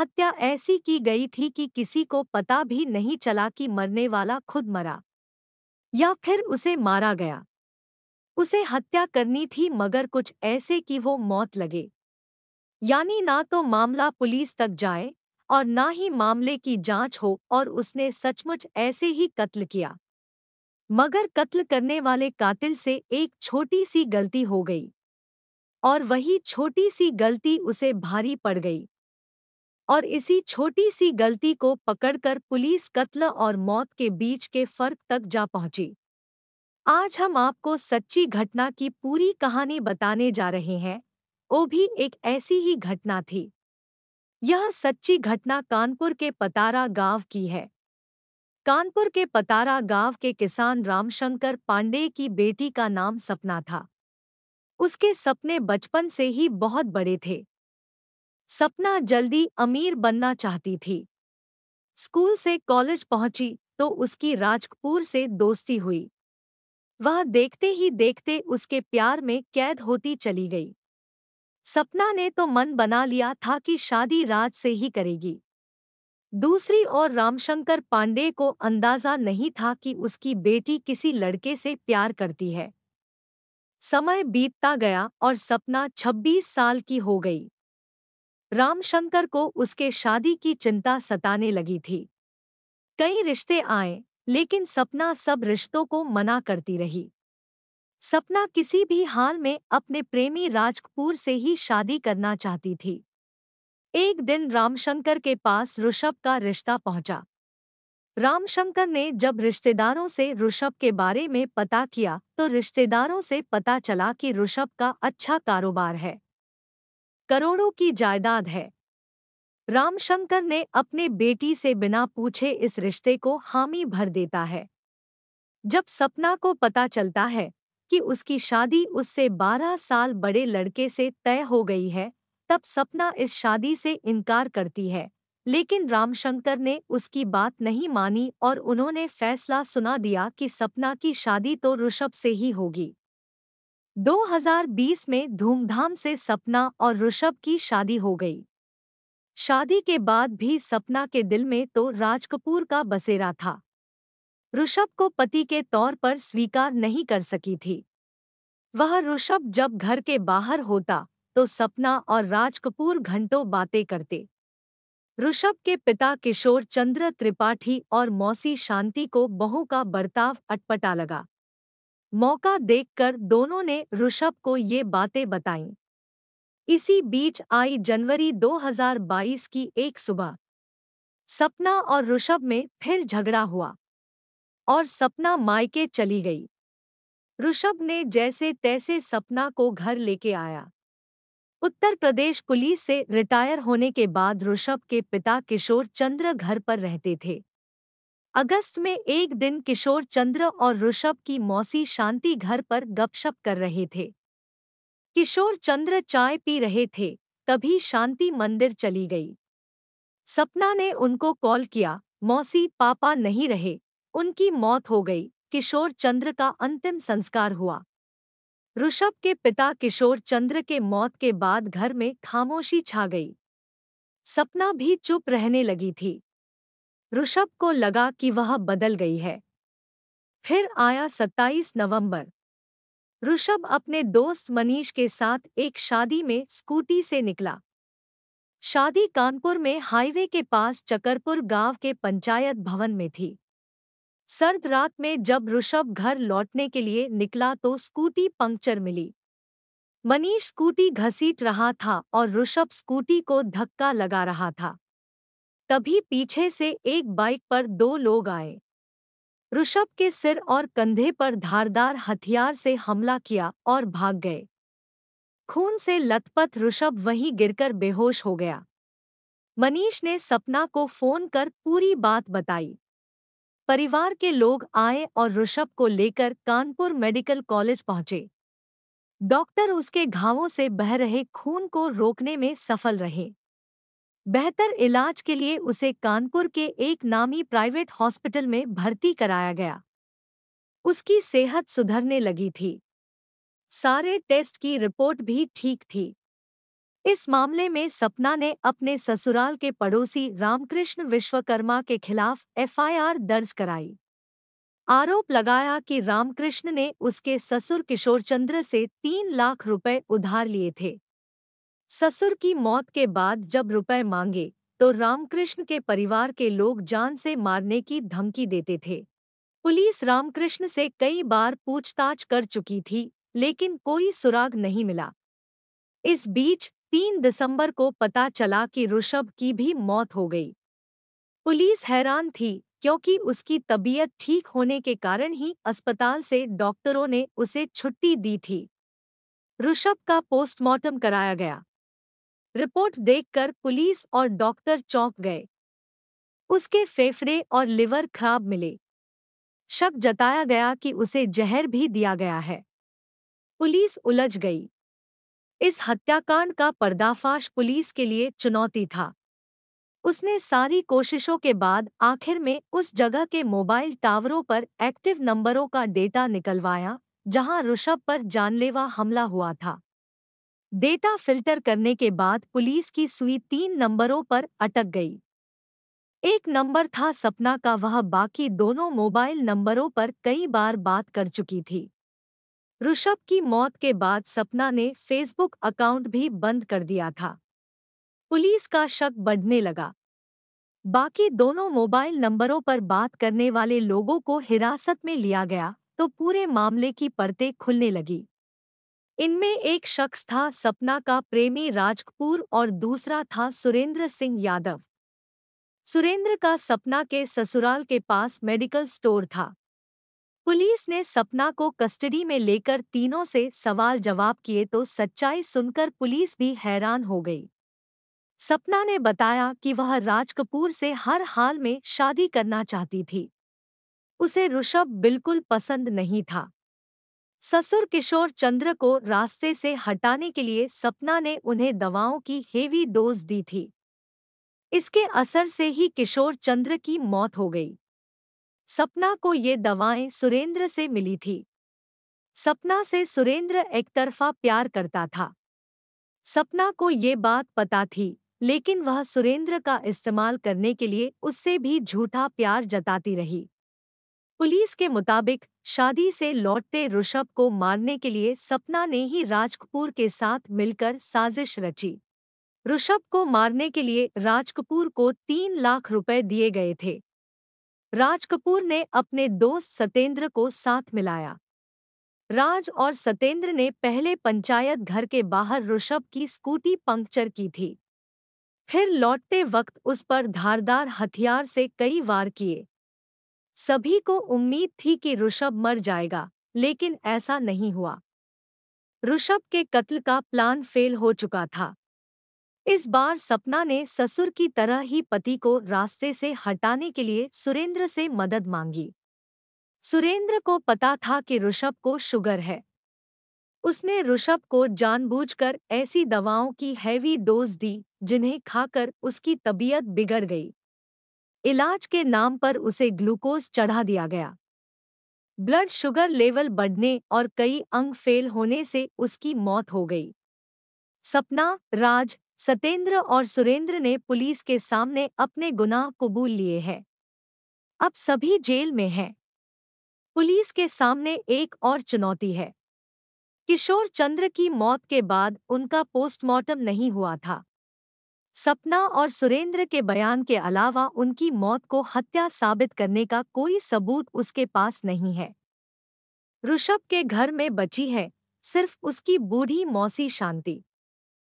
हत्या ऐसी की गई थी कि किसी को पता भी नहीं चला कि मरने वाला खुद मरा या फिर उसे मारा गया उसे हत्या करनी थी मगर कुछ ऐसे कि वो मौत लगे यानी ना तो मामला पुलिस तक जाए और ना ही मामले की जांच हो और उसने सचमुच ऐसे ही कत्ल किया मगर कत्ल करने वाले कातिल से एक छोटी सी गलती हो गई और वही छोटी सी गलती उसे भारी पड़ गई और इसी छोटी सी गलती को पकड़कर पुलिस कत्ल और मौत के बीच के फर्क तक जा पहुंची आज हम आपको सच्ची घटना की पूरी कहानी बताने जा रहे हैं वो भी एक ऐसी ही घटना थी यह सच्ची घटना कानपुर के पतारा गांव की है कानपुर के पतारा गांव के किसान रामशंकर पांडे की बेटी का नाम सपना था उसके सपने बचपन से ही बहुत बड़े थे सपना जल्दी अमीर बनना चाहती थी स्कूल से कॉलेज पहुंची तो उसकी राजकपूर से दोस्ती हुई वह देखते ही देखते उसके प्यार में कैद होती चली गई सपना ने तो मन बना लिया था कि शादी राज से ही करेगी दूसरी ओर रामशंकर पांडे को अंदाजा नहीं था कि उसकी बेटी किसी लड़के से प्यार करती है समय बीतता गया और सपना 26 साल की हो गई रामशंकर को उसके शादी की चिंता सताने लगी थी कई रिश्ते आए लेकिन सपना सब रिश्तों को मना करती रही सपना किसी भी हाल में अपने प्रेमी राजकपूर से ही शादी करना चाहती थी एक दिन रामशंकर के पास ऋषभ का रिश्ता पहुंचा रामशंकर ने जब रिश्तेदारों से ऋषभ के बारे में पता किया तो रिश्तेदारों से पता चला कि ऋषभ का अच्छा कारोबार है करोड़ों की जायदाद है रामशंकर ने अपने बेटी से बिना पूछे इस रिश्ते को हामी भर देता है जब सपना को पता चलता है कि उसकी शादी उससे 12 साल बड़े लड़के से तय हो गई है तब सपना इस शादी से इनकार करती है लेकिन रामशंकर ने उसकी बात नहीं मानी और उन्होंने फैसला सुना दिया कि सपना की शादी तो ऋषभ से ही होगी 2020 में धूमधाम से सपना और ऋषभ की शादी हो गई शादी के बाद भी सपना के दिल में तो राज कपूर का बसेरा था ऋषभ को पति के तौर पर स्वीकार नहीं कर सकी थी वह ऋषभ जब घर के बाहर होता तो सपना और राज कपूर घंटों बातें करते ऋषभ के पिता किशोर चंद्र त्रिपाठी और मौसी शांति को बहू का बर्ताव अटपटा लगा मौका देखकर दोनों ने ऋषभ को ये बातें बताईं इसी बीच आई जनवरी 2022 की एक सुबह सपना और ऋषभ में फिर झगड़ा हुआ और सपना मायके चली गई ऋषभ ने जैसे तैसे सपना को घर लेके आया उत्तर प्रदेश पुलिस से रिटायर होने के बाद ऋषभ के पिता किशोर चंद्र घर पर रहते थे अगस्त में एक दिन किशोर चंद्र और ऋषभ की मौसी शांति घर पर गपशप कर रहे थे किशोर चंद्र चाय पी रहे थे तभी शांति मंदिर चली गई सपना ने उनको कॉल किया मौसी पापा नहीं रहे उनकी मौत हो गई किशोर चंद्र का अंतिम संस्कार हुआ ऋषभ के पिता किशोर चंद्र के मौत के बाद घर में खामोशी छा गई सपना भी चुप रहने लगी थी ऋषभ को लगा कि वह बदल गई है फिर आया 27 नवंबर ऋषभ अपने दोस्त मनीष के साथ एक शादी में स्कूटी से निकला शादी कानपुर में हाईवे के पास चकरपुर गांव के पंचायत भवन में थी सर्द रात में जब ऋषभ घर लौटने के लिए निकला तो स्कूटी पंक्चर मिली मनीष स्कूटी घसीट रहा था और ऋषभ स्कूटी को धक्का लगा रहा था तभी पीछे से एक बाइक पर दो लोग आए ऋषभ के सिर और कंधे पर धारदार हथियार से हमला किया और भाग गए खून से लथपथ ऋषभ वहीं गिरकर बेहोश हो गया मनीष ने सपना को फोन कर पूरी बात बताई परिवार के लोग आए और ऋषभ को लेकर कानपुर मेडिकल कॉलेज पहुंचे डॉक्टर उसके घावों से बह रहे खून को रोकने में सफल रहे बेहतर इलाज के लिए उसे कानपुर के एक नामी प्राइवेट हॉस्पिटल में भर्ती कराया गया उसकी सेहत सुधरने लगी थी सारे टेस्ट की रिपोर्ट भी ठीक थी इस मामले में सपना ने अपने ससुराल के पड़ोसी रामकृष्ण विश्वकर्मा के खिलाफ एफआईआर दर्ज कराई आरोप लगाया कि रामकृष्ण ने उसके ससुर किशोरचंद्र से तीन लाख रुपए उधार लिए थे ससुर की मौत के बाद जब रुपए मांगे तो रामकृष्ण के परिवार के लोग जान से मारने की धमकी देते थे पुलिस रामकृष्ण से कई बार पूछताछ कर चुकी थी लेकिन कोई सुराग नहीं मिला इस बीच तीन दिसंबर को पता चला कि ऋषभ की भी मौत हो गई पुलिस हैरान थी क्योंकि उसकी तबीयत ठीक होने के कारण ही अस्पताल से डॉक्टरों ने उसे छुट्टी दी थी ऋषभ का पोस्टमार्टम कराया गया रिपोर्ट देखकर पुलिस और डॉक्टर चौंक गए उसके फेफड़े और लिवर खराब मिले शक जताया गया कि उसे जहर भी दिया गया है पुलिस उलझ गई इस हत्याकांड का पर्दाफाश पुलिस के लिए चुनौती था उसने सारी कोशिशों के बाद आखिर में उस जगह के मोबाइल टावरों पर एक्टिव नंबरों का डेटा निकलवाया जहां ऋषभ पर जानलेवा हमला हुआ था डेटा फिल्टर करने के बाद पुलिस की सुई तीन नंबरों पर अटक गई एक नंबर था सपना का वह बाकी दोनों मोबाइल नंबरों पर कई बार बात कर चुकी थी ऋषभ की मौत के बाद सपना ने फेसबुक अकाउंट भी बंद कर दिया था पुलिस का शक बढ़ने लगा बाकी दोनों मोबाइल नंबरों पर बात करने वाले लोगों को हिरासत में लिया गया तो पूरे मामले की परतें खुलने लगी इनमें एक शख्स था सपना का प्रेमी राजकपूर और दूसरा था सुरेंद्र सिंह यादव सुरेंद्र का सपना के ससुराल के पास मेडिकल स्टोर था पुलिस ने सपना को कस्टडी में लेकर तीनों से सवाल जवाब किए तो सच्चाई सुनकर पुलिस भी हैरान हो गई सपना ने बताया कि वह राजकपूर से हर हाल में शादी करना चाहती थी उसे ऋषभ बिल्कुल पसंद नहीं था ससुर किशोर चंद्र को रास्ते से हटाने के लिए सपना ने उन्हें दवाओं की हेवी डोज दी थी इसके असर से ही किशोर चंद्र की मौत हो गई सपना को ये दवाएं सुरेंद्र से मिली थी सपना से सुरेंद्र एकतरफा प्यार करता था सपना को ये बात पता थी लेकिन वह सुरेंद्र का इस्तेमाल करने के लिए उससे भी झूठा प्यार जताती रही पुलिस के मुताबिक शादी से लौटते ऋषभ को मारने के लिए सपना ने ही राजकपूर के साथ मिलकर साजिश रची ऋषभ को मारने के लिए राजकपूर को तीन लाख रुपए दिए गए थे राजकपूर ने अपने दोस्त सतेंद्र को साथ मिलाया राज और सतेंद्र ने पहले पंचायत घर के बाहर ऋषभ की स्कूटी पंक्चर की थी फिर लौटते वक्त उस पर धारदार हथियार से कई वार किए सभी को उम्मीद थी कि ऋषभ मर जाएगा लेकिन ऐसा नहीं हुआ ऋषभ के कत्ल का प्लान फेल हो चुका था इस बार सपना ने ससुर की तरह ही पति को रास्ते से हटाने के लिए सुरेंद्र से मदद मांगी सुरेंद्र को पता था कि ऋषभ को शुगर है उसने ऋषभ को जानबूझकर ऐसी दवाओं की हैवी डोज दी जिन्हें खाकर उसकी तबीयत बिगड़ गई इलाज के नाम पर उसे ग्लूकोज चढ़ा दिया गया ब्लड शुगर लेवल बढ़ने और कई अंग फेल होने से उसकी मौत हो गई सपना राज सतेंद्र और सुरेंद्र ने पुलिस के सामने अपने गुनाह कबूल लिए हैं अब सभी जेल में हैं पुलिस के सामने एक और चुनौती है किशोर चंद्र की मौत के बाद उनका पोस्टमार्टम नहीं हुआ था सपना और सुरेंद्र के बयान के अलावा उनकी मौत को हत्या साबित करने का कोई सबूत उसके पास नहीं है ऋषभ के घर में बची है सिर्फ उसकी बूढ़ी मौसी शांति